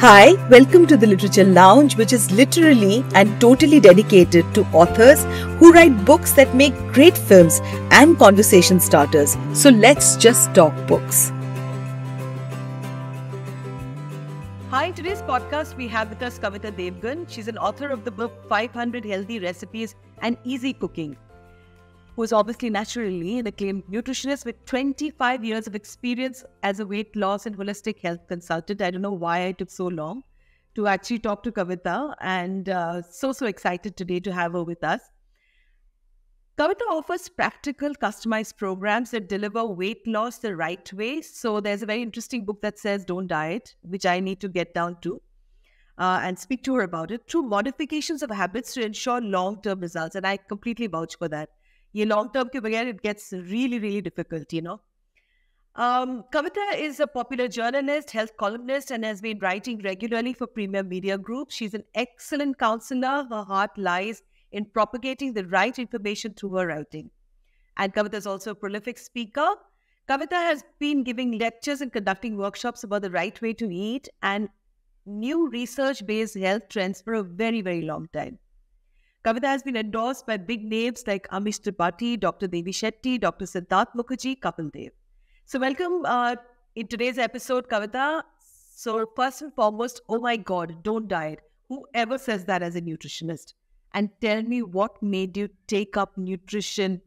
Hi, welcome to the Literature Lounge, which is literally and totally dedicated to authors who write books that make great films and conversation starters. So let's just talk books. Hi, in today's podcast, we have with us Kavita Devgan. She's an author of the book 500 Healthy Recipes and Easy Cooking who is obviously naturally an acclaimed nutritionist with 25 years of experience as a weight loss and holistic health consultant. I don't know why I took so long to actually talk to Kavita, and uh, so, so excited today to have her with us. Kavita offers practical, customized programs that deliver weight loss the right way. So, there's a very interesting book that says Don't Diet, which I need to get down to. Uh, and speak to her about it through modifications of habits to ensure long term results. And I completely vouch for that. ये long term के बगैर it gets really really difficult you know Um, Kavita is a popular journalist, health columnist, and has been writing regularly for Premier Media Group. She's an excellent counselor. Her heart lies in propagating the right information through her writing. And Kavita is also a prolific speaker. Kavita has been giving lectures and conducting workshops about the right way to eat and new research based health trends for a very, very long time. Kavita has been endorsed by big names like Amish uh, Tripathi, Dr. Devi Shetty, Dr. Siddharth Mukherjee, Kapil Dev. So, welcome uh, in today's episode, Kavita. So, first and foremost, oh my God, don't diet. Whoever says that as a nutritionist. And tell me what made you take up nutrition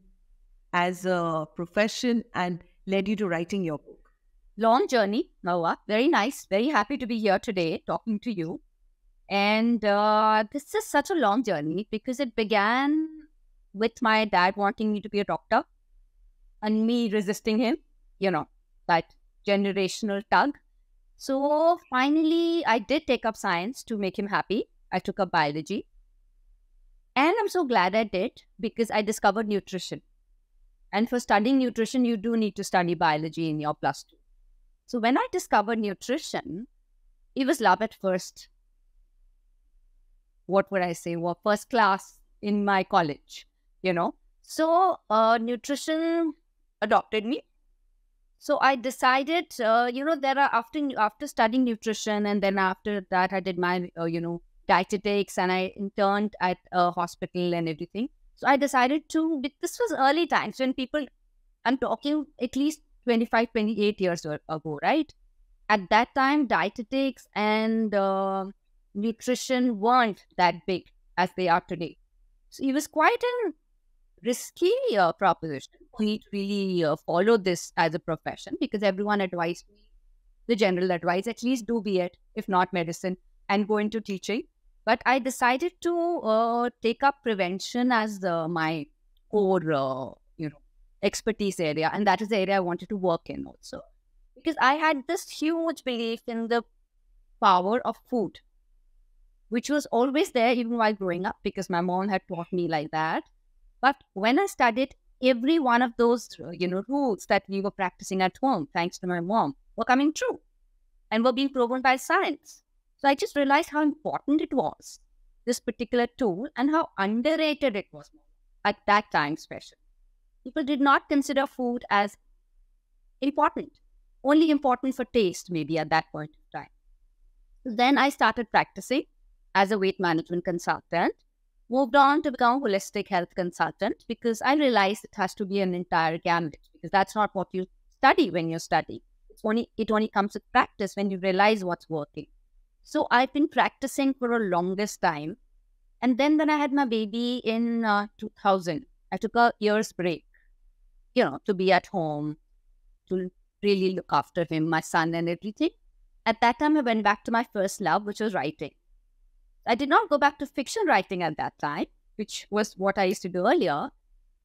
as a profession and led you to writing your book? Long journey, Noah. Very nice. Very happy to be here today talking to you. And uh, this is such a long journey because it began with my dad wanting me to be a doctor and me resisting him, you know, that generational tug. So finally, I did take up science to make him happy. I took up biology. And I'm so glad I did because I discovered nutrition. And for studying nutrition, you do need to study biology in your plus two. So when I discovered nutrition, it was love at first what would I say, were first class in my college, you know. So uh, nutrition adopted me. So I decided, uh, you know, there are after after studying nutrition, and then after that, I did my, uh, you know, dietetics, and I interned at a hospital and everything. So I decided to. This was early times when people, I'm talking at least 25, 28 years ago, right? At that time, dietetics and uh, nutrition weren't that big as they are today. So it was quite a risky uh, proposition We me to really uh, follow this as a profession because everyone advised me, the general advice, at least do be it, if not medicine, and go into teaching. But I decided to uh, take up prevention as uh, my core, uh, you know, expertise area, and that is the area I wanted to work in also, because I had this huge belief in the power of food which was always there even while growing up because my mom had taught me like that. But when I studied, every one of those, uh, you know, rules that we were practicing at home, thanks to my mom, were coming true and were being proven by science. So I just realized how important it was, this particular tool, and how underrated it was at that time, especially. People did not consider food as important, only important for taste, maybe at that point in time. Then I started practicing as a weight management consultant, moved on to become a holistic health consultant because I realized it has to be an entire gamut because that's not what you study when you study. It's only it only comes with practice when you realize what's working. So I've been practicing for a longest time, and then when I had my baby in uh, 2000, I took a year's break, you know, to be at home, to really look after him, my son, and everything. At that time, I went back to my first love, which was writing. I did not go back to fiction writing at that time, which was what I used to do earlier.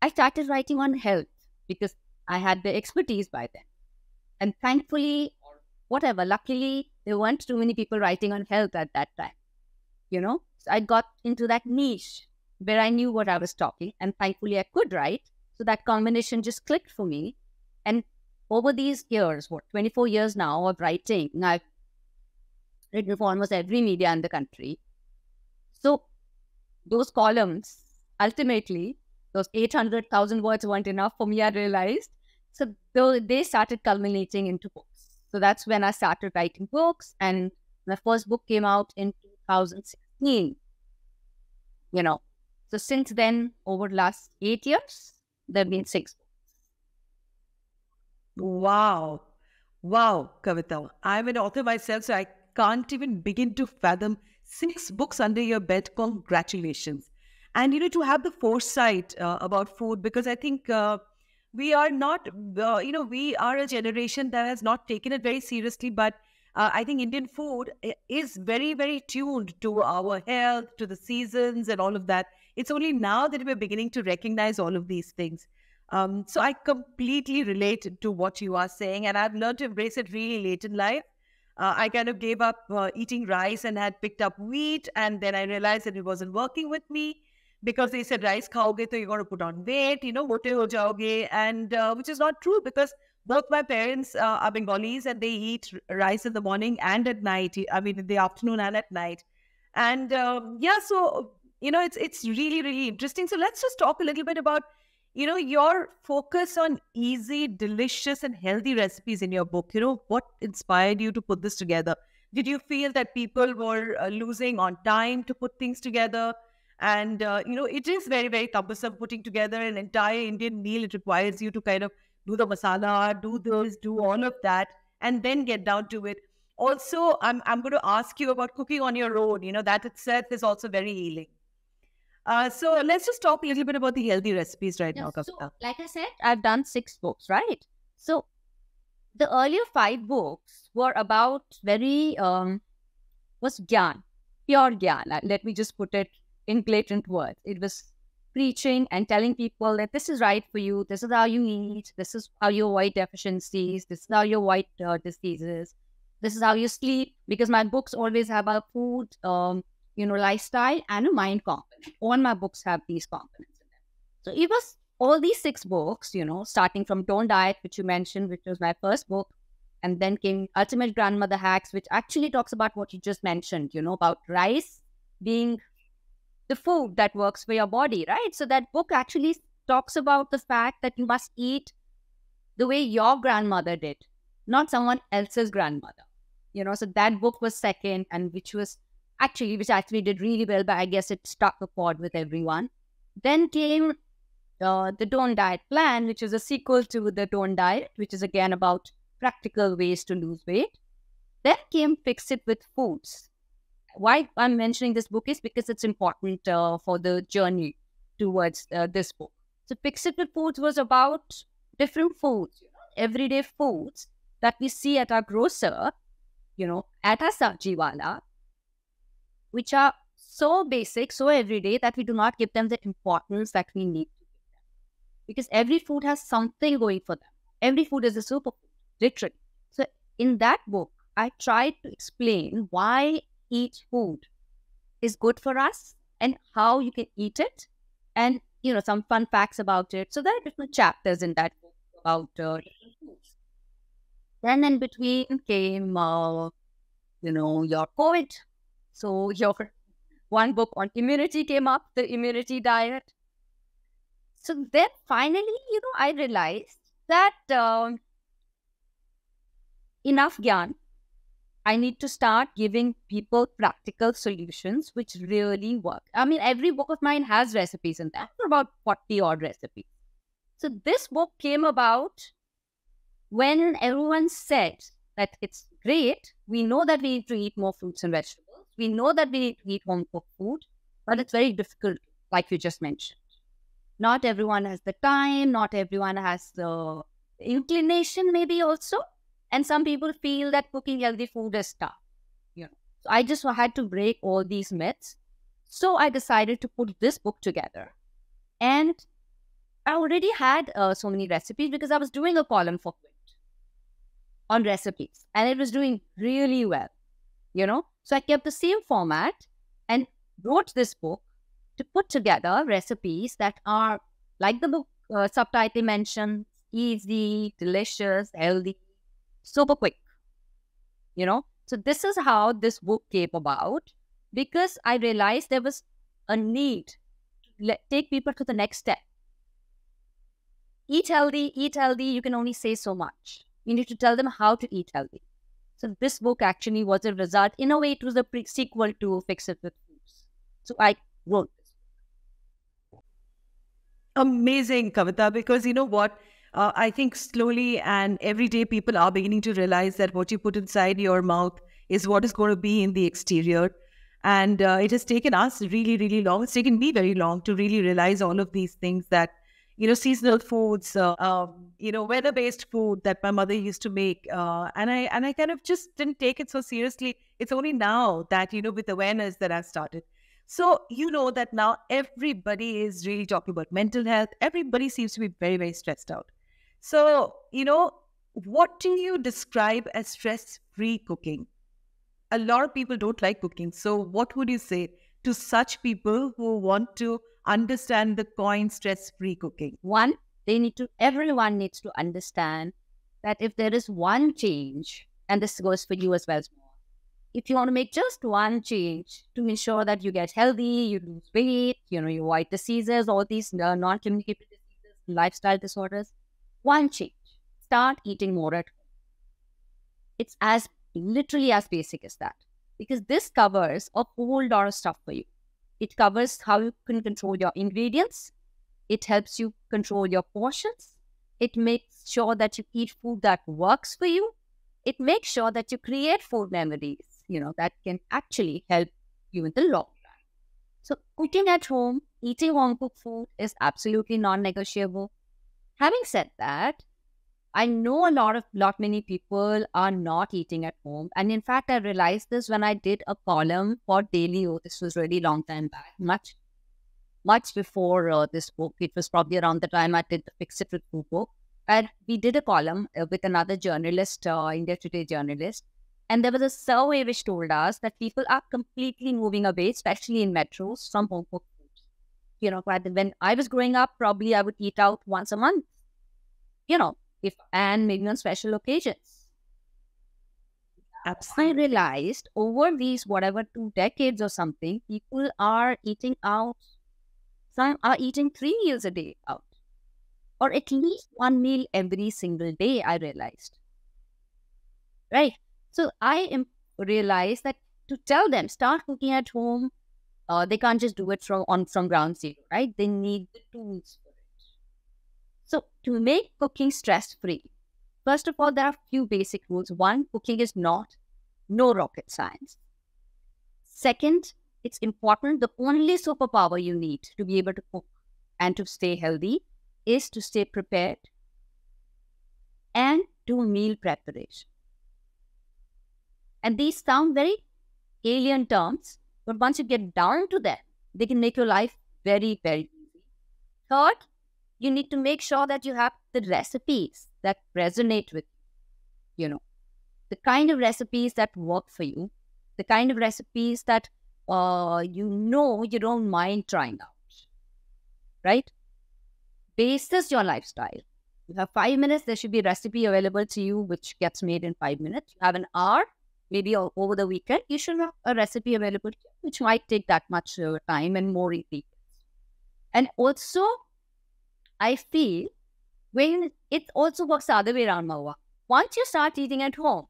I started writing on health because I had the expertise by then. And thankfully, whatever, luckily, there weren't too many people writing on health at that time. You know, so I got into that niche where I knew what I was talking, and thankfully, I could write. So that combination just clicked for me. And over these years, what, 24 years now of writing, I've written for almost every media in the country. So those columns, ultimately, those 800,000 words weren't enough for me, I realized. So they started culminating into books. So that's when I started writing books. And my first book came out in 2016. You know, so since then, over the last eight years, there have been six Wow. Wow, Kavita. I'm an author myself, so I can't even begin to fathom six books under your bed, congratulations. And, you know, to have the foresight uh, about food, because I think uh, we are not, uh, you know, we are a generation that has not taken it very seriously, but uh, I think Indian food is very, very tuned to our health, to the seasons, and all of that. It's only now that we're beginning to recognize all of these things. Um, so I completely relate to what you are saying, and I've learned to embrace it really late in life uh, I kind of gave up uh, eating rice and had picked up wheat. And then I realized that it wasn't working with me because they said rice khaoge, so you're going to put on weight, you know, mote ho jaoge. And uh, which is not true because both my parents uh, are Bengalis and they eat rice in the morning and at night. I mean, in the afternoon and at night. And um, yeah, so, you know, it's, it's really, really interesting. So let's just talk a little bit about you know your focus on easy delicious and healthy recipes in your book you know what inspired you to put this together did you feel that people were uh, losing on time to put things together and uh, you know it is very very cumbersome putting together an entire indian meal it requires you to kind of do the masala do this, do all of that and then get down to it also i'm, I'm going to ask you about cooking on your own you know that itself is also very healing uh, so let's just talk a little bit about the healthy recipes right yeah, now. So, like I said, I've done six books, right? So the earlier five books were about very um, was gyan, pure gyan. Let me just put it in blatant words. It was preaching and telling people that this is right for you. This is how you eat. This is how you avoid deficiencies. This is how you avoid uh, diseases. This is how you sleep. Because my books always have a food. Um, you know, lifestyle and a mind component. All my books have these components in them. So it was all these six books, you know, starting from Tone Diet, which you mentioned, which was my first book, and then came Ultimate Grandmother Hacks, which actually talks about what you just mentioned, you know, about rice being the food that works for your body, right? So that book actually talks about the fact that you must eat the way your grandmother did, not someone else's grandmother. You know, so that book was second, and which was actually, which actually did really well, but I guess it stuck a chord with everyone. Then came uh, the Don't Diet Plan, which is a sequel to the Don't Diet, which is again about practical ways to lose weight. Then came Fix It with Foods. Why I'm mentioning this book is because it's important uh, for the journey towards uh, this book. So Fix It with Foods was about different foods, everyday foods that we see at our grocer, you know, at our sabji wala, which are so basic, so everyday that we do not give them the importance that we need to give them. Because every food has something going for them. Every food is a superfood, literally. So in that book, I tried to explain why each food is good for us and how you can eat it and you know some fun facts about it so there are different chapters in that book about uh, foods then in between came uh, you know your covid so your one book on immunity came up, the immunity diet. So then finally, you know, I realized that um, enough gyan. I need to start giving people practical solutions which really work. I mean, every book of mine has recipes in them, about 40 odd recipes. So this book came about when everyone said that it's great. We know that we need to eat more fruits and vegetables. We know that we need to eat home cooked food, but it's very difficult, like you just mentioned. Not everyone has the time, not everyone has the inclination, maybe also. And some people feel that cooking healthy food is tough. You know, so I just had to break all these myths. So I decided to put this book together. And I already had uh, so many recipes because I was doing a column for Quint on recipes and it was doing really well, you know. So I kept the same format and wrote this book to put together recipes that are, like the book uh, subtitle mentioned, easy, delicious, healthy, super quick. You know, so this is how this book came about because I realized there was a need to take people to the next step. Eat healthy, eat healthy. You can only say so much. You need to tell them how to eat healthy. So this book actually was a result, in a way, it was a pre- sequel to Fix It With Foods. So I wrote this. Amazing, Kavita, because you know what? Uh, I think slowly and every day people are beginning to realize that what you put inside your mouth is what is going to be in the exterior. And uh, it has taken us really, really long. It's taken me very long to really realize all of these things that you know, seasonal foods, uh, um, you know, weather-based food that my mother used to make, uh, and I and I kind of just didn't take it so seriously. It's only now that you know, with awareness, that i started. So you know that now everybody is really talking about mental health. Everybody seems to be very very stressed out. So you know, what do you describe as stress-free cooking? A lot of people don't like cooking. So what would you say to such people who want to understand the coin stress free cooking? One, they need to, everyone needs to understand that if there is one change, and this goes for you as well, if you want to make just one change to ensure that you get healthy, you lose weight, you know, you avoid diseases, all these uh, non-communicable diseases, lifestyle disorders, one change. Start eating more at home. It's as literally as basic as that because this covers a whole lot of stuff for you. It covers how you can control your ingredients. It helps you control your portions. It makes sure that you eat food that works for you. It makes sure that you create food memories, you know, that can actually help you in the long run. So cooking at home, eating home cooked food is absolutely non-negotiable. Having said that, I know a lot of lot many people are not eating at home, and in fact, I realized this when I did a column for Daily O. This was really long time back, much much before uh, this book. It was probably around the time I did the Fix It with Food and we did a column uh, with another journalist, uh, India Today journalist, and there was a survey which told us that people are completely moving away, especially in metros, from home cooked food. You know, when I was growing up, probably I would eat out once a month. You know, if and maybe on special occasions. I realized over these whatever two decades or something, people are eating out. Some are eating three meals a day out, or at least one meal every single day. I realized. Right. So I realized that to tell them start cooking at home, uh, they can't just do it from on from ground zero. Right. They need the tools so to make cooking stress-free, first of all, there are few basic rules. One, cooking is not no rocket science. Second, it's important the only superpower you need to be able to cook and to stay healthy is to stay prepared and do meal preparation. And these sound very alien terms, but once you get down to them, they can make your life very, very easy. Third, you need to make sure that you have the recipes that resonate with you, you know, the kind of recipes that work for you, the kind of recipes that uh, you know you don't mind trying out, right? Basis your lifestyle. You have five minutes, there should be a recipe available to you which gets made in five minutes. You have an hour, maybe over the weekend, you should have a recipe available which might take that much uh, time and more ingredients. And also, I feel when it also works the other way around, Marwa. Once you start eating at home,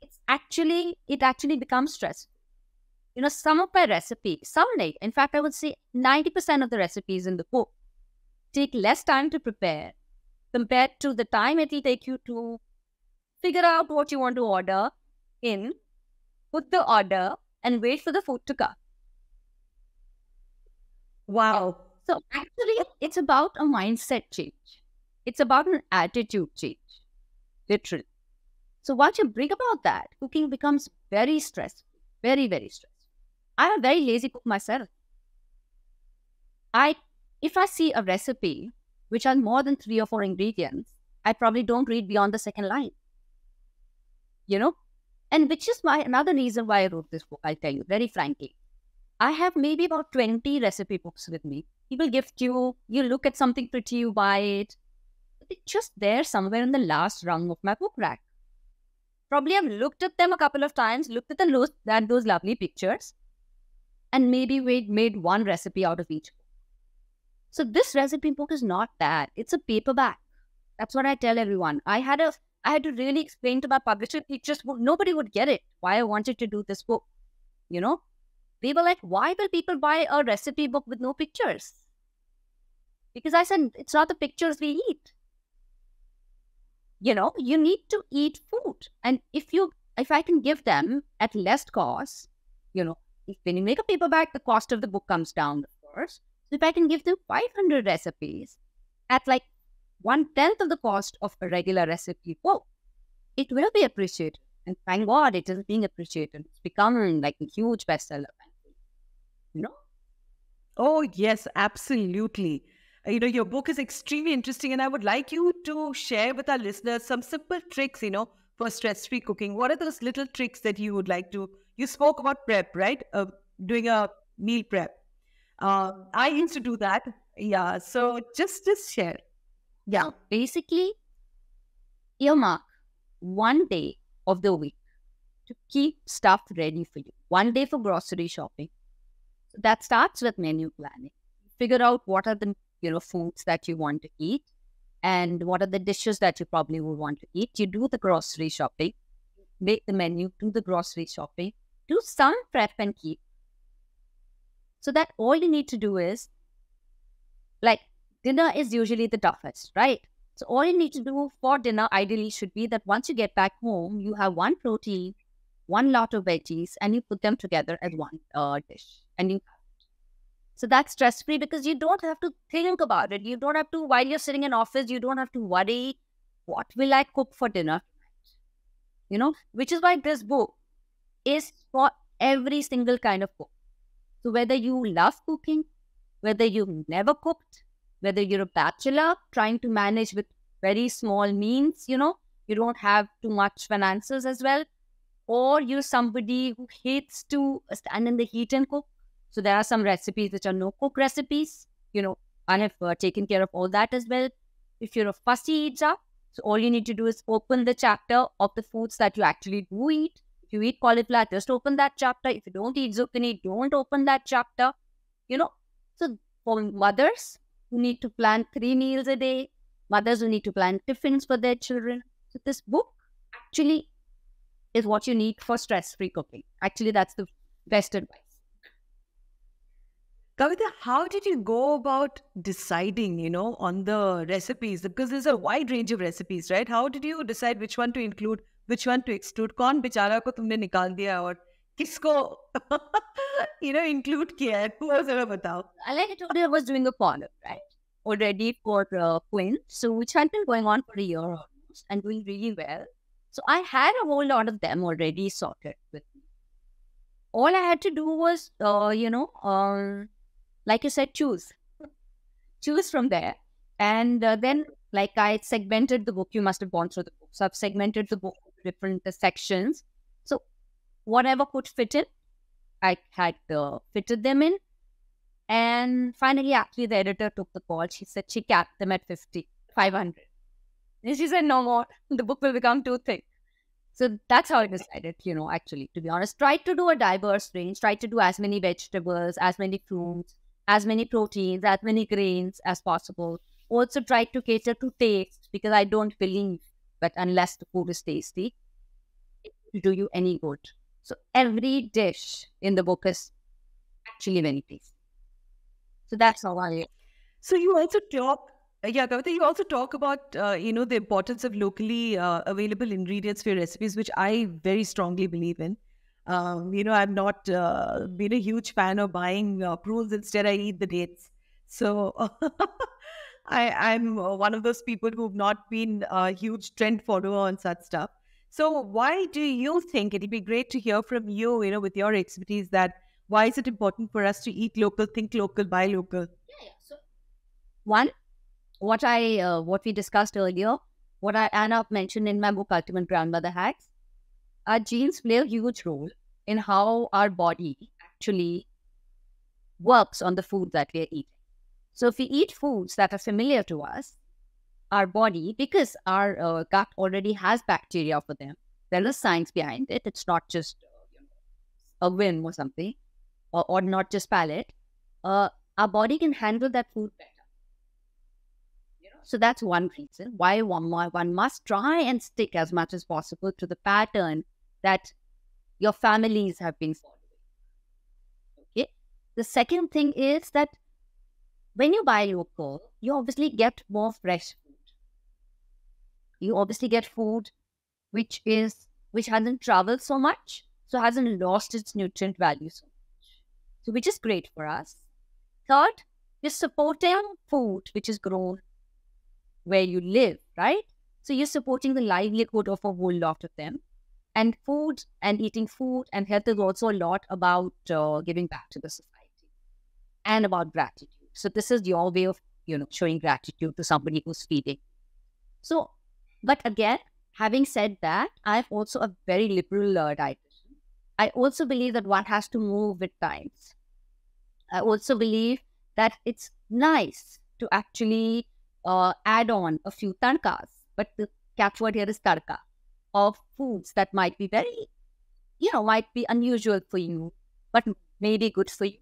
it's actually it actually becomes stressful. You know, some of my recipes, some like, in fact, I would say 90% of the recipes in the book take less time to prepare compared to the time it will take you to figure out what you want to order in, put the order, and wait for the food to come. Wow. So actually, it's about a mindset change. It's about an attitude change, literally. So once you bring about that, cooking becomes very stressful, very, very stressful. I'm a very lazy cook myself. I, if I see a recipe which has more than three or four ingredients, I probably don't read beyond the second line. You know, and which is my another reason why I wrote this book. I'll tell you very frankly, I have maybe about twenty recipe books with me people gift you, you look at something pretty, you buy it. It's just there somewhere in the last rung of my book rack. Probably I've looked at them a couple of times, looked at, the, at those lovely pictures, and maybe we made one recipe out of each. So this recipe book is not that. It's a paperback. That's what I tell everyone. I had a I had to really explain to my publisher. It just nobody would get it. Why I wanted to do this book, you know we were like, why will people buy a recipe book with no pictures? Because I said, it's not the pictures we eat. You know, you need to eat food. And if you, if I can give them at less cost, you know, if when you make a paperback, the cost of the book comes down, of course. So if I can give them 500 recipes at like one tenth of the cost of a regular recipe book, it will be appreciated. And thank God it is being appreciated. It's becoming like a huge bestseller. You know? Oh, yes, absolutely. Uh, you know, your book is extremely interesting, and I would like you to share with our listeners some simple tricks, you know, for stress free cooking. What are those little tricks that you would like to? You spoke about prep, right? Uh, doing a meal prep. Uh, I used to do that. Yeah. So just, just share. Yeah. So basically, earmark one day of the week to keep stuff ready for you. One day for grocery shopping. So that starts with menu planning. Figure out what are the you know foods that you want to eat and what are the dishes that you probably would want to eat. You do the grocery shopping, make the menu, do the grocery shopping, do some prep and keep. So that all you need to do is like dinner is usually the toughest, right? So all you need to do for dinner ideally should be that once you get back home, you have one protein, one lot of veggies, and you put them together as one uh, dish, and you. So that's stress free because you don't have to think about it. You don't have to while you're sitting in office. You don't have to worry, what will I cook for dinner? You know, which is why this book is for every single kind of cook. So whether you love cooking, whether you've never cooked, whether you're a bachelor trying to manage with very small means, you know, you don't have too much finances as well, or you're somebody who hates to stand in the heat and cook. So there are some recipes which are no cook recipes. You know, I have uh, taken care of all that as well. If you're a fussy eater, so all you need to do is open the chapter of the foods that you actually do eat. If you eat cauliflower, just open that chapter. If you don't eat zucchini, don't open that chapter. You know, so for mothers, who need to plan three meals a day, mothers who need to plan tiffins for their children. So this book actually is what you need for stress-free cooking. Actually, that's the best advice. Kavita, how did you go about deciding, you know, on the recipes? Because there's a wide range of recipes, right? How did you decide which one to include, which one to exclude? Kaun bichara ko tumne किसको you know include किया who was जरा बताओ like I told you I was doing a follow right already for uh, Quinn so which had been going on for a year almost and doing really well so I had a whole lot of them already sorted with me all I had to do was uh, you know uh, like you said choose choose from there and uh, then like I segmented the book you must have gone through the book so I've segmented the book into different sections whatever could fit in, I had uh, fitted them in. And finally, actually, the editor took the call. She said she capped them at 50, 500. And she said, no more. The book will become too thick. So that's how I decided, you know, actually, to be honest. try to do a diverse range, Try to do as many vegetables, as many fruits, as many proteins, as many grains as possible. Also try to cater to taste because I don't believe that unless the food is tasty, it will do you any good. So every dish in the book is actually very tasty. So that's how I. So you also talk, uh, yeah, Kavita, you also talk about uh, you know the importance of locally uh, available ingredients for your recipes, which I very strongly believe in. Um, you know, I've not uh, been a huge fan of buying uh, prunes. Instead, I eat the dates. So I, am one of those people who've not been a huge trend follower on such stuff. So why do you think it'd be great to hear from you, you know, with your expertise that why is it important for us to eat local, think local, buy local? Yeah, yeah. So one, what I uh, what we discussed earlier, what I Anna mentioned in my book Ultimate Grandmother Hacks, our genes play a huge role in how our body actually works on the food that we're eating. So if we eat foods that are familiar to us, our body because our uh, gut already has bacteria for them. There is science behind it. It's not just uh, a whim or something, or, or not just palate. Uh, our body can handle that food better. You know? So that's one reason why one, one must try and stick as much as possible to the pattern that your families have been following. Okay. The second thing is that when you buy local, you obviously get more fresh you obviously get food which is which hasn't traveled so much, so hasn't lost its nutrient value so much. So which is great for us. Third, you're supporting food which is grown where you live, right? So you're supporting the livelihood of a whole lot of them. And food and eating food and health is also a lot about uh, giving back to the society and about gratitude. So this is your way of, you know, showing gratitude to somebody who's feeding. So but again, having said that, I'm also a very liberal uh, dietitian. I also believe that one has to move with times. I also believe that it's nice to actually uh, add on a few tankas, but the catchword here is tarka, of foods that might be very, you know, might be unusual for you, but maybe good for you,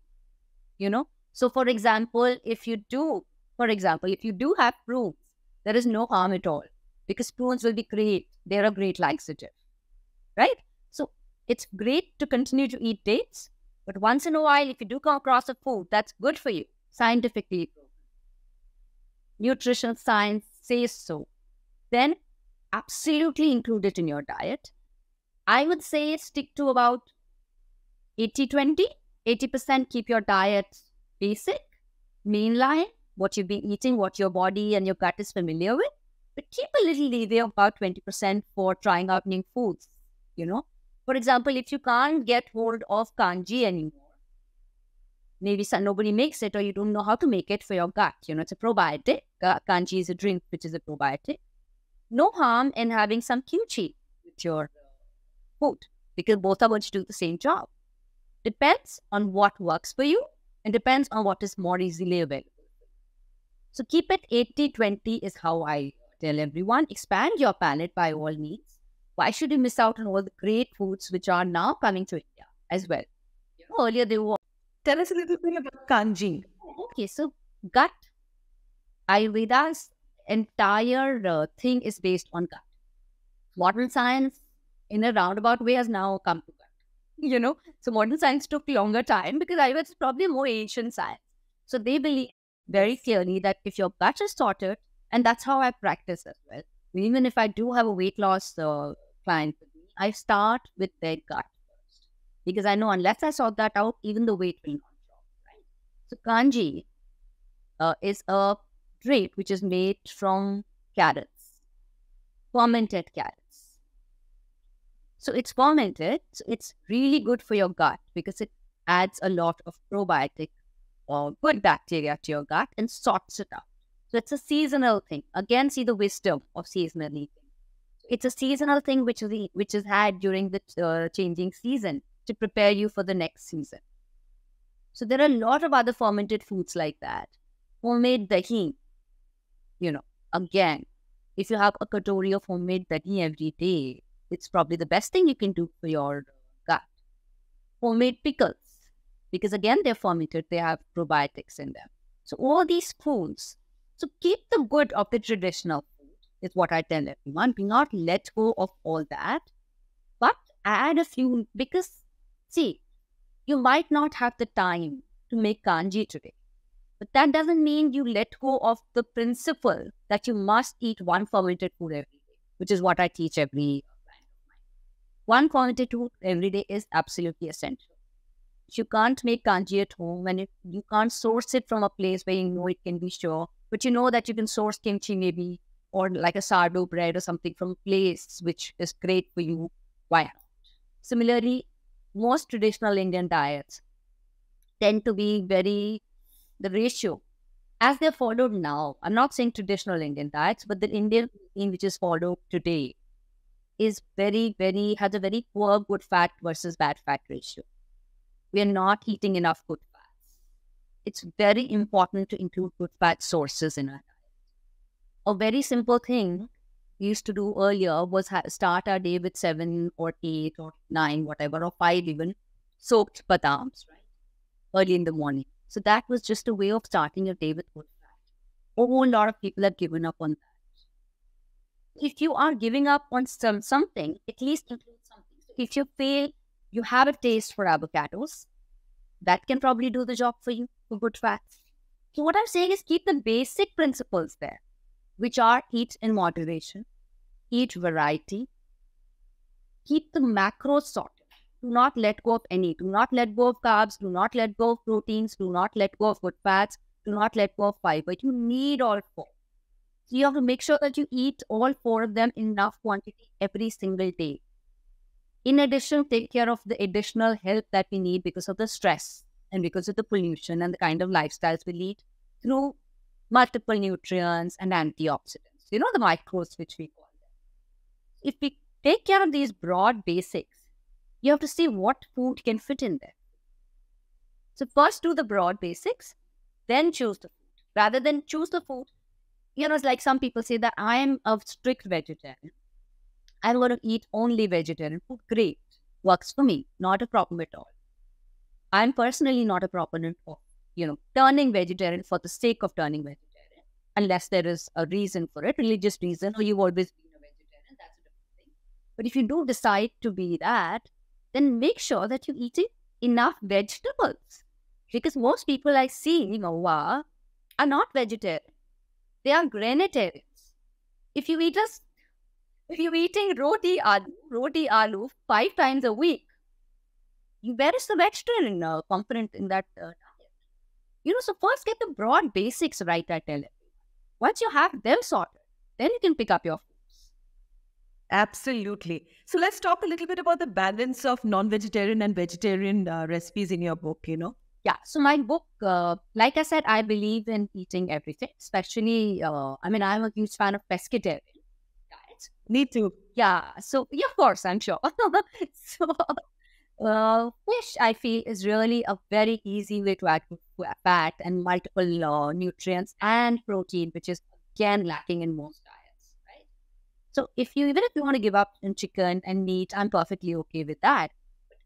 you know. So, for example, if you do, for example, if you do have proof, there is no harm at all because spoons will be great. They're a great laxative, right? So it's great to continue to eat dates, but once in a while, if you do come across a food that's good for you, scientifically, nutrition science says so, then absolutely include it in your diet. I would say stick to about 80 20, 80% keep your diet basic, mainline, what you've been eating, what your body and your gut is familiar with but keep a little leeway of about 20% for trying out new foods, you know. For example, if you can't get hold of kanji anymore, maybe nobody makes it or you don't know how to make it for your gut, you know, it's a probiotic. Kanji is a drink which is a probiotic. No harm in having some kimchi with your food because both are going to do the same job. Depends on what works for you and depends on what is more easily available. So keep it 80-20 is how I tell everyone expand your palate by all means. Why should you miss out on all the great foods which are now coming to India as well? You know, earlier they were. Tell us a little bit about kanji. Okay, so gut, Ayurveda's entire uh, thing is based on gut. Modern science, in a roundabout way, has now come to gut. You know, so modern science took longer time because Ayurveda is probably more ancient science. So they believe very clearly that if your gut is sorted, and that's how I practice as well. Even if I do have a weight loss uh, client, I start with their gut first because I know unless I sort that out, even the weight will not drop. Right? So kanji uh, is a drape which is made from carrots, fermented carrots. So it's fermented. So it's really good for your gut because it adds a lot of probiotic or good bacteria to your gut and sorts it out it's a seasonal thing. Again, see the wisdom of seasonal eating. It's a seasonal thing which is which is had during the uh, changing season to prepare you for the next season. So there are a lot of other fermented foods like that. Homemade dahi, you know, again, if you have a katori of homemade dahi every day, it's probably the best thing you can do for your gut. Homemade pickles, because again, they're fermented, they have probiotics in them. So all these foods so keep the good of the traditional food, is what I tell everyone. Do not let go of all that. But add a few, because see, you might not have the time to make kanji today. But that doesn't mean you let go of the principle that you must eat one fermented food every day, which is what I teach every one fermented food every day is absolutely essential. You can't make kanji at home and you can't source it from a place where you know it can be sure but you know that you can source kimchi maybe or like a sourdough bread or something from a place which is great for you. Why not? Similarly, most traditional Indian diets tend to be very the ratio as they're followed now. I'm not saying traditional Indian diets, but the Indian which is followed today is very, very has a very poor good fat versus bad fat ratio. We are not eating enough good it's very important to include good fat sources in our diet. A very simple thing we used to do earlier was start our day with seven or eight or nine, whatever, or five even soaked badams, right? Early in the morning. So that was just a way of starting your day with good fat. A whole lot of people have given up on that. If you are giving up on some something, at least include something. if you fail, you have a taste for avocados, that can probably do the job for you good fats. So what I'm saying is keep the basic principles there, which are eat in moderation, eat variety, keep the macros sorted. Do not let go of any. Do not let go of carbs. Do not let go of proteins. Do not let go of good fats. Do not let go of fiber. You need all four. So you have to make sure that you eat all four of them in enough quantity every single day. In addition, take care of the additional help that we need because of the stress and because of the pollution and the kind of lifestyles we lead through multiple nutrients and antioxidants, you know, the micros, which we call them. If we take care of these broad basics, you have to see what food can fit in there. So first do the broad basics, then choose the food. Rather than choose the food, you know, it's like some people say that I am a strict vegetarian. I'm going to eat only vegetarian food. Great. Works for me. Not a problem at all. I'm personally not a proponent of, you know, turning vegetarian for the sake of turning vegetarian, unless there is a reason for it, religious reason, or oh, you've always been a vegetarian. That's a different thing. But if you do decide to be that, then make sure that you're eating enough vegetables. Because most people I see, you know, are not vegetarian. They are granitarians. If you eat us, if you're eating roti aloo, roti aloo five times a week, where is the vegetarian uh, component in that. Uh, you know, so first get the broad basics right, I tell you. Once you have them sorted, then you can pick up your foods. Absolutely. So let's talk a little bit about the balance of non-vegetarian and vegetarian uh, recipes in your book, you know? Yeah. So my book, uh, like I said, I believe in eating everything, especially, uh, I mean, I'm a huge fan of pescatarian. Need to. Yeah. So, yeah, of course, I'm sure. so, uh, fish, I feel, is really a very easy way to add fat and multiple uh, nutrients and protein, which is again lacking in most diets, right? So if you even if you want to give up on chicken and meat, I'm perfectly okay with that.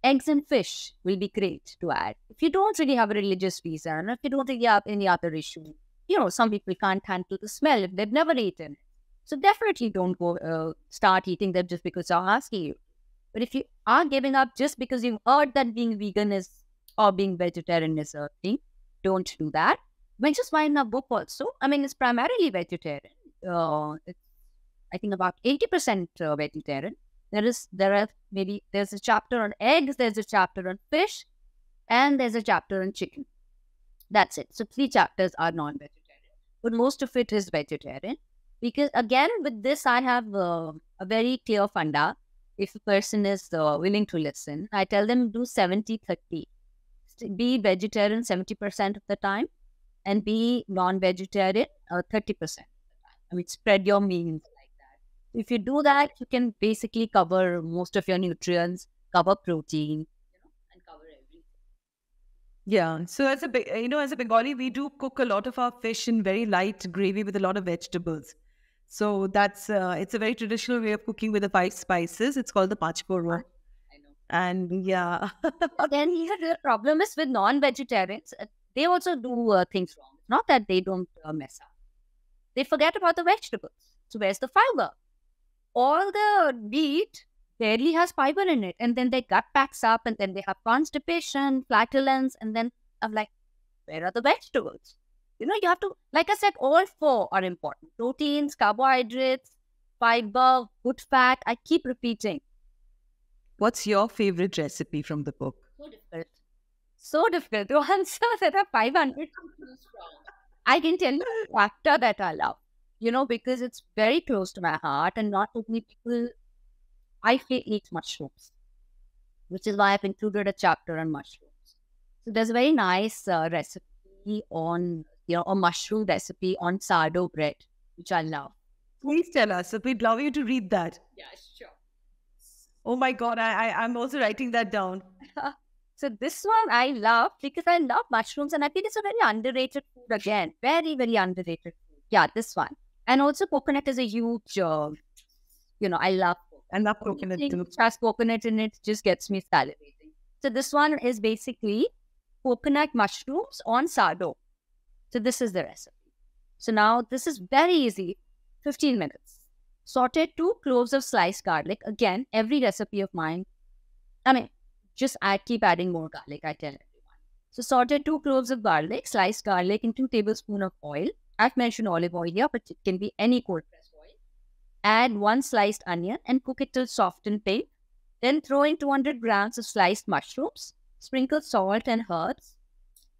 eggs and fish will be great to add. If you don't really have a religious reason, if you don't really have any other issue, you know, some people can't handle the smell if they've never eaten. So definitely don't go uh, start eating them just because they're asking you. But if you are giving up just because you've heard that being vegan is or being vegetarian is a thing, don't do that. Which is why in our book also, I mean, it's primarily vegetarian. Uh, it's, I think about 80% uh, vegetarian. There is, there are maybe, there's a chapter on eggs, there's a chapter on fish, and there's a chapter on chicken. That's it. So three chapters are non-vegetarian, but most of it is vegetarian. Because again, with this, I have uh, a very clear funda if a person is uh, willing to listen, I tell them do 70 30. Be vegetarian 70% of the time and be non vegetarian uh, 30%. I mean, spread your meals like that. If you do that, you can basically cover most of your nutrients, cover protein, you know, and cover everything. Yeah. So as a you know, as a Bengali, we do cook a lot of our fish in very light gravy with a lot of vegetables. So that's uh, it's a very traditional way of cooking with the five spices. It's called the ah, know. And yeah. then the problem is with non-vegetarians, uh, they also do uh, things wrong. Not that they don't uh, mess up. They forget about the vegetables. So where's the fiber? All the meat barely has fiber in it. And then their gut packs up and then they have constipation, flatulence. And then I'm like, where are the vegetables? You know, you have to, like I said, all four are important proteins, carbohydrates, fiber, good fat. I keep repeating. What's your favorite recipe from the book? So difficult. So difficult to answer. There are 500. I can tell you after that I love, you know, because it's very close to my heart and not only people, I feel eat mushrooms, which is why I've included a chapter on mushrooms. So there's a very nice uh, recipe on you know, a mushroom recipe on sourdough bread, which I love. Please tell us. We'd love you to read that. Yeah, sure. Oh my God, I, I, am also writing that down. so this one I love because I love mushrooms and I think it's a very underrated food again. Very, very underrated food. Yeah, this one. And also coconut is a huge, uh, you know, I love I love coconut too. Has coconut in it just gets me salivating. So this one is basically coconut mushrooms on sourdough. So this is the recipe. So now this is very easy, 15 minutes. Saute two cloves of sliced garlic. Again, every recipe of mine, I mean, just I keep adding more garlic, I tell everyone. So saute two cloves of garlic, sliced garlic and two tablespoons of oil. I've mentioned olive oil here, but it can be any cold pressed oil. Add one sliced onion and cook it till soft and pink. Then throw in 200 grams of sliced mushrooms, sprinkle salt and herbs,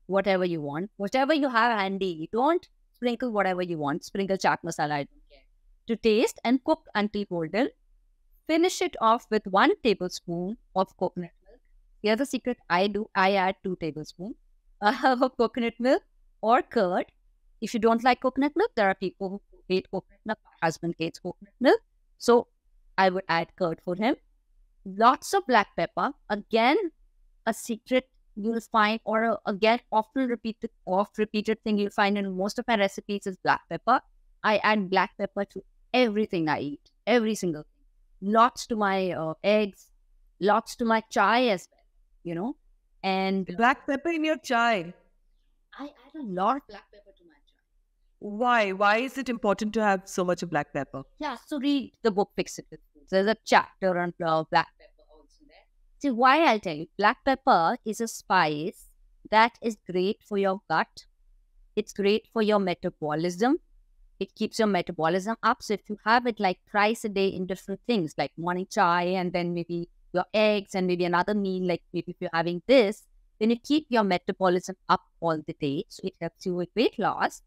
whatever you want, whatever you have handy. Don't sprinkle whatever you want. Sprinkle chaat masala, I don't care. To taste and cook until golden. Finish it off with one tablespoon of coconut milk. Here's the secret I do. I add two tablespoons of coconut milk or curd. If you don't like coconut milk, there are people who hate coconut milk. My husband hates coconut milk. So I would add curd for him. Lots of black pepper. Again, a secret you'll find, or uh, again, often repeated, oft repeated thing you'll find in most of my recipes is black pepper. I add black pepper to everything I eat, every single thing. Lots to my uh, eggs, lots to my chai as well, you know. And black pepper in your chai. I add a lot black pepper to my chai. Why? Why is it important to have so much of black pepper? Yeah, so read the book Fix It With There's a chapter on uh, black See, why I'll tell you, black pepper is a spice that is great for your gut. It's great for your metabolism. It keeps your metabolism up. So if you have it like thrice a day in different things, like morning chai and then maybe your eggs and maybe another meal, like maybe if you're having this, then you keep your metabolism up all the day. So it helps you with weight loss.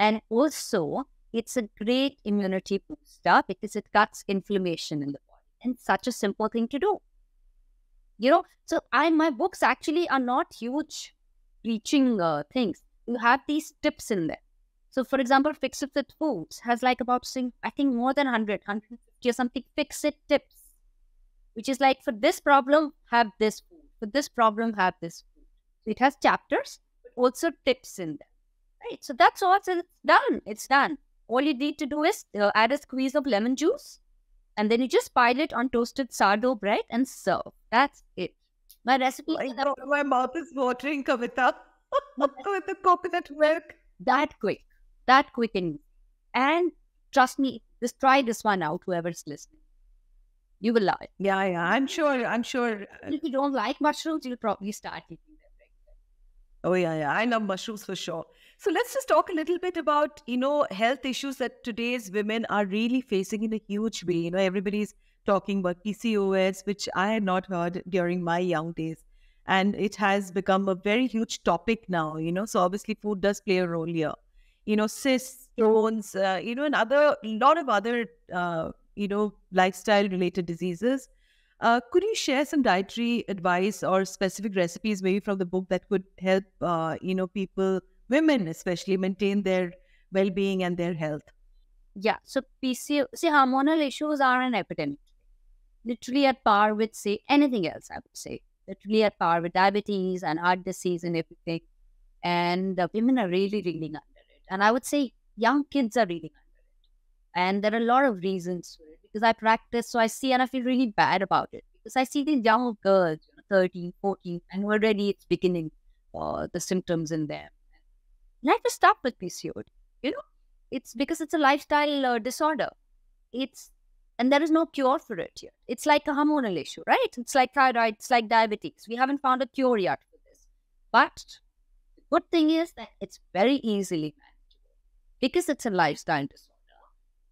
And also, it's a great immunity booster because it cuts inflammation in the body. And such a simple thing to do you know so i my books actually are not huge reaching uh, things you have these tips in there so for example fix it with foods has like about i think more than 100 150 or something fix it tips which is like for this problem have this food for this problem have this food so it has chapters but also tips in there right so that's all so it's done it's done all you need to do is uh, add a squeeze of lemon juice and then you just pile it on toasted sourdough bread and serve. That's it. My recipe. My, that... my mouth is watering, Kavita. With the coconut milk. That quick. That quick and and trust me, just try this one out, whoever's listening. You will love it. Yeah, yeah. I'm sure. I'm sure. Uh, if you don't like mushrooms, you'll probably start eating Oh yeah, yeah. I love mushrooms for sure. So let's just talk a little bit about, you know, health issues that today's women are really facing in a huge way. You know, everybody's talking about PCOS, which I had not heard during my young days. And it has become a very huge topic now, you know. So obviously food does play a role here. You know, cysts, stones, uh, you know, and other, lot of other, uh, you know, lifestyle related diseases uh, could you share some dietary advice or specific recipes, maybe from the book, that could help uh, you know people, women especially, maintain their well-being and their health? Yeah. So PC see, hormonal issues are an epidemic, literally at par with say anything else. I would say literally at par with diabetes and heart disease and everything. And women are really reeling under it. And I would say young kids are reeling under it. And there are a lot of reasons for it because I practice. So I see and I feel really bad about it because I see these young girls, 13, 14, and already it's beginning uh, the symptoms in them. Life is stuck with PCOD. You know, it's because it's a lifestyle uh, disorder. It's and there is no cure for it yet. It's like a hormonal issue, right? It's like thyroid, it's like diabetes. We haven't found a cure yet for this. But the good thing is that it's very easily manageable because it's a lifestyle disorder.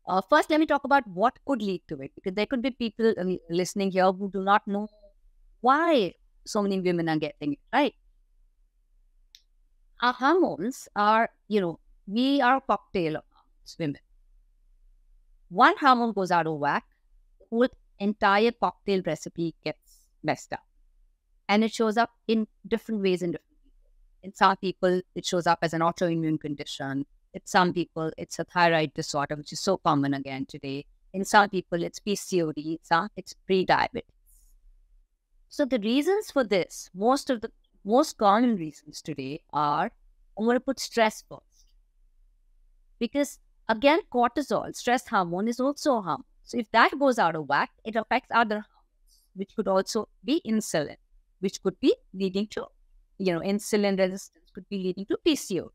Uh, first, let me talk about what could lead to it, because there could be people uh, listening here who do not know why so many women are getting it right. Our hormones are, you know, we are a cocktail of hormones, women. One hormone goes out of whack, whole entire cocktail recipe gets messed up. And it shows up in different ways in different people. In some people, it shows up as an autoimmune condition in some people, it's a thyroid disorder, which is so common again today. In some people, it's PCOD, some it's pre-diabetes. So the reasons for this, most of the most common reasons today are I'm going to put stress first. Because again, cortisol, stress hormone, is also a hormone. So if that goes out of whack, it affects other hormones, which could also be insulin, which could be leading to, you know, insulin resistance could be leading to PCOD.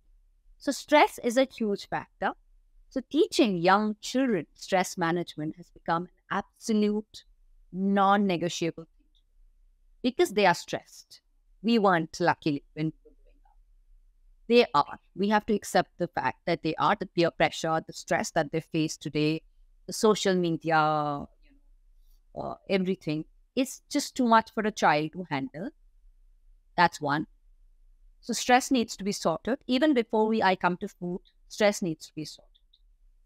So, stress is a huge factor. So, teaching young children stress management has become an absolute non negotiable because they are stressed. We weren't lucky when They are. We have to accept the fact that they are the peer pressure, the stress that they face today, the social media, uh, everything. It's just too much for a child to handle. That's one. So stress needs to be sorted. Even before we I come to food, stress needs to be sorted.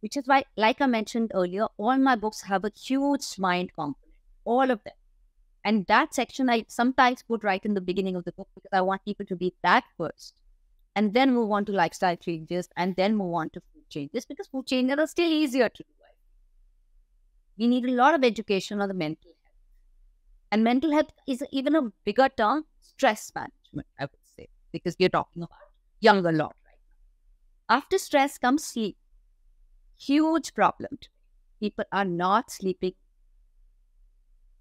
Which is why, like I mentioned earlier, all my books have a huge mind component. All of them. And that section I sometimes put right in the beginning of the book because I want people to read that first. And then move on to lifestyle changes and then move on to food changes because food changes are still easier to do. We need a lot of education on the mental health. And mental health is even a bigger term, stress management because we are talking about young lot right now. After stress comes sleep. Huge problem. People are not sleeping.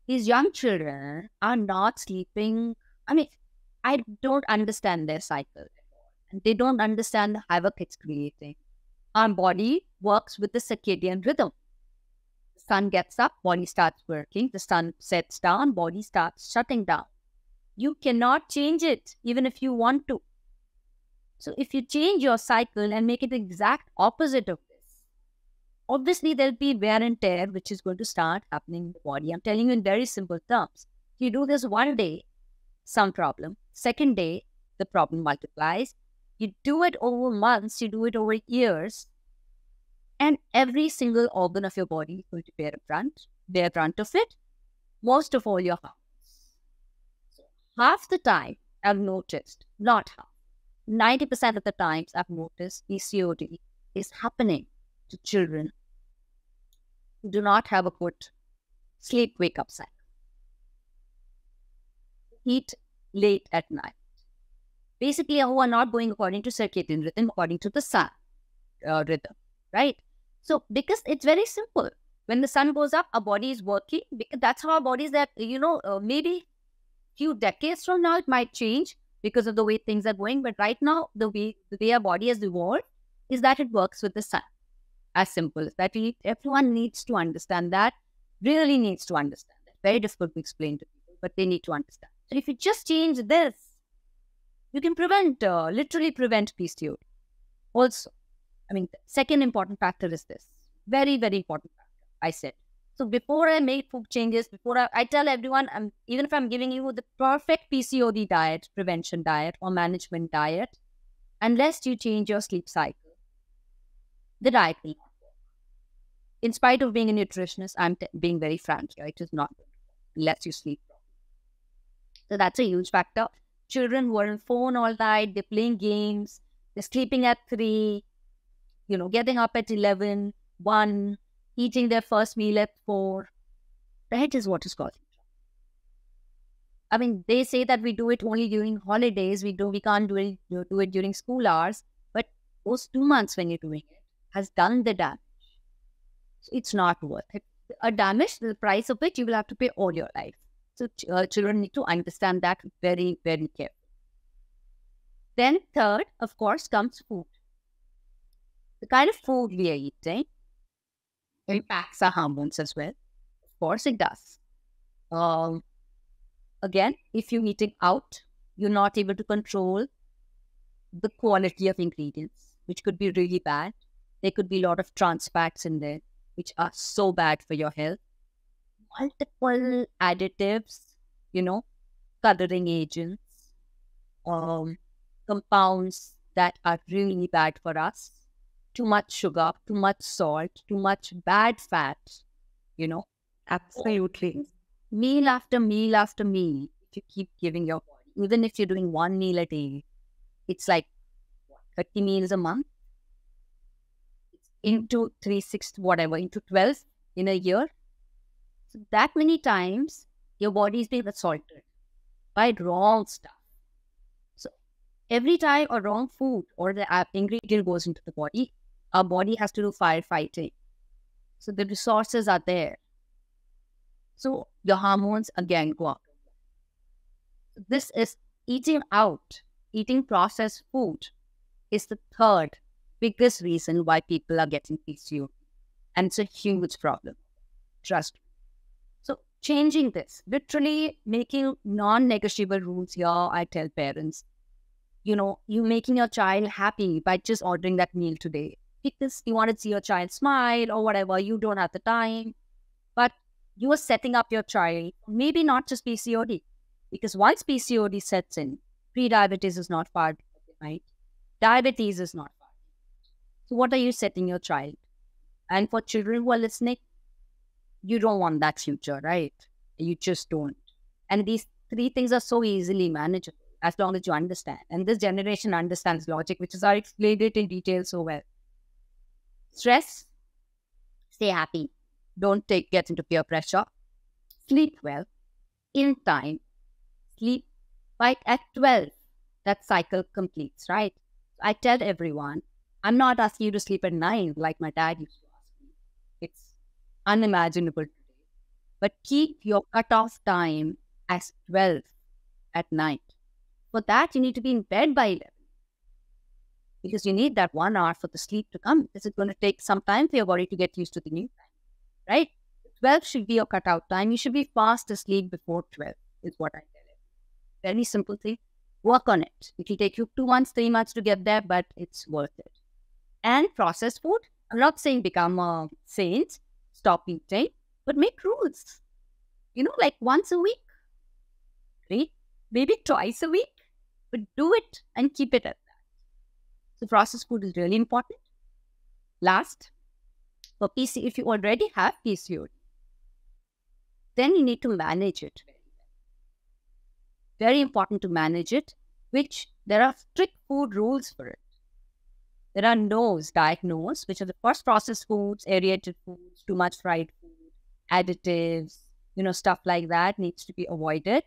These young children are not sleeping. I mean, I don't understand their cycle. And they don't understand the havoc it's creating. Our body works with the circadian rhythm. The sun gets up, body starts working. The sun sets down, body starts shutting down. You cannot change it even if you want to. So if you change your cycle and make it the exact opposite of this, obviously there'll be wear and tear which is going to start happening in the body. I'm telling you in very simple terms. You do this one day, some problem. Second day, the problem multiplies. You do it over months, you do it over years, and every single organ of your body is going to bear a brunt, bear brunt of it, most of all your heart half the time I've noticed, not half, 90% of the times I've noticed ECOD is happening to children who do not have a good sleep wake up cycle. Eat late at night. Basically, who are not going according to circadian rhythm, according to the sun uh, rhythm, right? So, because it's very simple. When the sun goes up, our body is working. That's how our bodies that, you know, uh, maybe few decades from now, it might change because of the way things are going. But right now, the way the way our body has evolved is that it works with the sun. As simple as that. We, everyone needs to understand that. Really needs to understand that. Very difficult to explain to people, but they need to understand. So if you just change this, you can prevent, uh, literally prevent PCO. Also, I mean, second important factor is this. Very, very important factor. I said so before I make food changes, before I, I tell everyone, I'm, um, even if I'm giving you the perfect PCOD diet, prevention diet, or management diet, unless you change your sleep cycle, the diet will not work. In spite of being a nutritionist, I'm t- being very frank here. It is not unless you sleep. So that's a huge factor. Children who are on phone all night, they're playing games, they're sleeping at three, you know, getting up at 11, 1, eating their first meal at four. That is what is causing. I mean, they say that we do it only during holidays. We do we can't do it do it during school hours. But those two months when you're doing it has done the damage. So it's not worth it. A damage, the price of it you will have to pay all your life. So uh, children need to understand that very very carefully. Then third, of course, comes food. The kind of food we are eating impacts our hormones as well. Of course, it does. Um, again, if you're eating out, you're not able to control the quality of ingredients, which could be really bad. There could be a lot of trans fats in there, which are so bad for your health. Multiple additives, you know, coloring agents, um, compounds that are really bad for us too much sugar, too much salt, too much bad fat. you know? Absolutely. Meal after meal after meal, if you keep giving your body, even if you're doing one meal a day, it's like 30 meals a month it's mm. into three, six, whatever, into 12 in a year. So that many times your body is being assaulted by wrong stuff. So every time a wrong food or the ingredient goes into the body, our body has to do firefighting. So the resources are there. So your hormones again go up. This is eating out, eating processed food is the third biggest reason why people are getting PCO. And it's a huge problem. Trust me. So changing this, literally making non-negotiable rules here, I tell parents, you know, you making your child happy by just ordering that meal today because you want to see your child smile or whatever, you don't have the time. But you are setting up your child, maybe not just PCOD, because once PCOD sets in, pre-diabetes is not part of it, right? Diabetes is not part. So what are you setting your child? And for children who are listening, you don't want that future, right? You just don't. And these three things are so easily manageable as long as you understand. And this generation understands logic, which is I explained it in detail so well. Stress, stay happy. Don't take, get into peer pressure. Sleep well, in time. Sleep right at 12. That cycle completes, right? I tell everyone, I'm not asking you to sleep at 9 like my dad used to ask me. It's unimaginable today. But keep your cutoff time as 12 at night. For that, you need to be in bed by 11 because you need that one hour for the sleep to come. Is it going to take some time for your body to get used to the new time, right? 12 should be your cutout time. You should be fast asleep before 12, is what I tell it. Very simple thing. Work on it. It will take you two months, three months to get there, but it's worth it. And processed food. I'm not saying become a uh, saint, stop eating, but make rules. You know, like once a week, right? Maybe twice a week, but do it and keep it up. So processed food is really important. Last, for PC, if you already have PCOD, then you need to manage it. Very important to manage it, which there are strict food rules for it. There are NOS, diagnosed, which are the first processed foods, aerated foods, too much fried food, additives, you know, stuff like that needs to be avoided.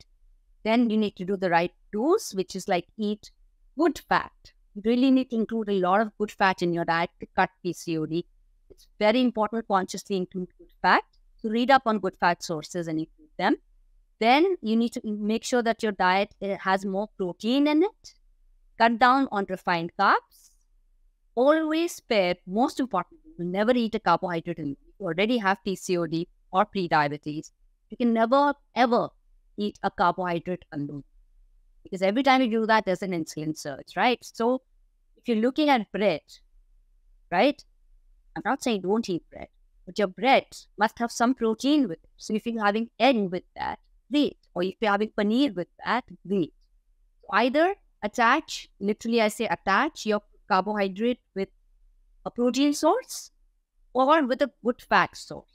Then you need to do the right dose, which is like eat good fat, you really need to include a lot of good fat in your diet to cut PCOD. It's very important to consciously include good fat. So read up on good fat sources and include them. Then you need to make sure that your diet eh, has more protein in it. Cut down on refined carbs. Always spare, most importantly, never eat a carbohydrate If you already have PCOD or pre-diabetes. You can never ever eat a carbohydrate alone. Because every time you do that, there's an insulin surge, right? So if you're looking at bread, right? I'm not saying don't eat bread, but your bread must have some protein with it. So if you're having egg with that, great. Or if you're having paneer with that, great. So either attach, literally I say attach your carbohydrate with a protein source or with a good fat source.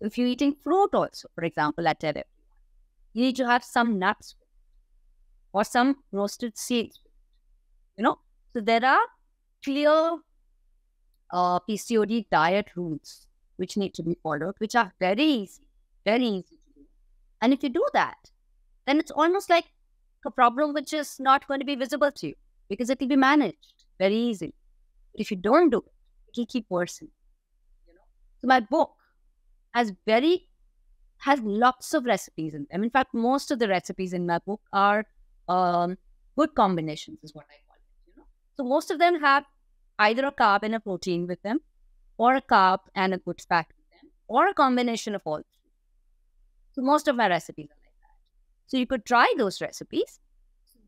If you're eating fruit also, for example, at tell everyone, you need to have some nuts or some roasted seeds. You know, so there are clear uh, PCOD diet rules which need to be followed, which are very easy, very easy to do. And if you do that, then it's almost like a problem which is not going to be visible to you because it will be managed very easily. But if you don't do it, it will keep worsening. You know? So my book has very has lots of recipes in them. In fact, most of the recipes in my book are um, good combinations is what I call it. You know, so most of them have either a carb and a protein with them, or a carb and a good fat with them, or a combination of all. Three. So most of my recipes are like that. So you could try those recipes.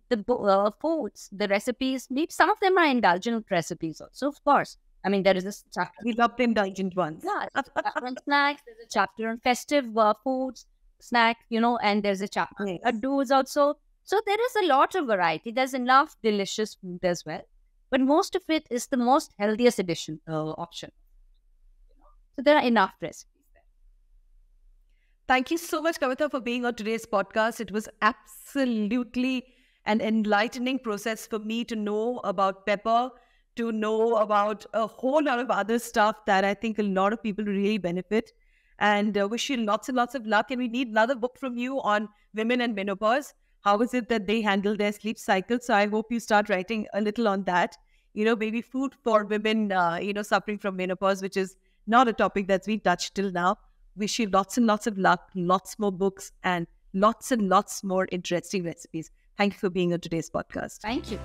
The uh, foods, the recipes, maybe some of them are indulgent recipes also, of course. I mean, there is a chapter. We love the indulgent ones. Yeah, on snacks. There's a chapter on festive uh, foods, snack, you know, and there's a chapter. Yes. A also. So there is a lot of variety. There's enough delicious food as well, but most of it is the most healthiest addition uh, option. So there are enough recipes. Thank you so much, Kavita, for being on today's podcast. It was absolutely an enlightening process for me to know about pepper, to know about a whole lot of other stuff that I think a lot of people really benefit. And uh, wish you lots and lots of luck. And we need another book from you on women and menopause how is it that they handle their sleep cycle so i hope you start writing a little on that you know maybe food for women uh, you know suffering from menopause which is not a topic that's been touched till now wish you lots and lots of luck lots more books and lots and lots more interesting recipes thank you for being on today's podcast thank you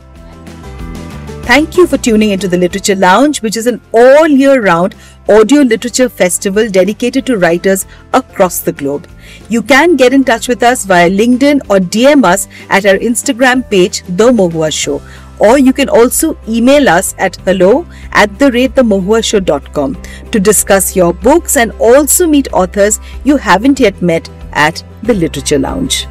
Thank you for tuning into the Literature Lounge, which is an all year round audio literature festival dedicated to writers across the globe. You can get in touch with us via LinkedIn or DM us at our Instagram page, The Mohua Show. Or you can also email us at hello at the rate themohuashow.com to discuss your books and also meet authors you haven't yet met at the Literature Lounge.